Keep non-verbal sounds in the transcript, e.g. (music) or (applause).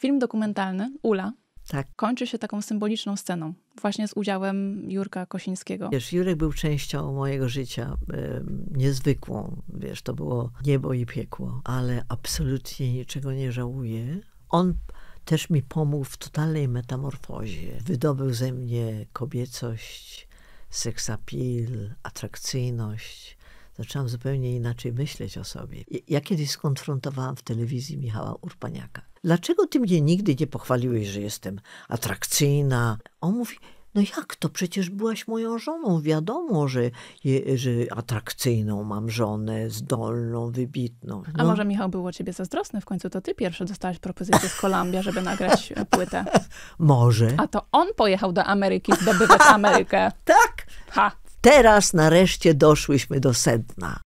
Film dokumentalny Ula tak. kończy się taką symboliczną sceną, właśnie z udziałem Jurka Kosińskiego. Wiesz, Jurek był częścią mojego życia e, niezwykłą. Wiesz, to było niebo i piekło, ale absolutnie niczego nie żałuję. On też mi pomógł w totalnej metamorfozie. Wydobył ze mnie kobiecość, seksapil, atrakcyjność. Zaczęłam zupełnie inaczej myśleć o sobie. Ja kiedyś skonfrontowałam w telewizji Michała Urpaniaka Dlaczego ty mnie nigdy nie pochwaliłeś, że jestem atrakcyjna? On mówi, no jak to? Przecież byłaś moją żoną. Wiadomo, że, je, że atrakcyjną mam żonę, zdolną, wybitną. No. A może Michał był o ciebie zazdrosny? W końcu to ty pierwszy dostałaś propozycję z Kolambia, żeby nagrać (laughs) płytę. Może. A to on pojechał do Ameryki zdobywać Amerykę. (laughs) tak. Ha. Teraz nareszcie doszłyśmy do sedna.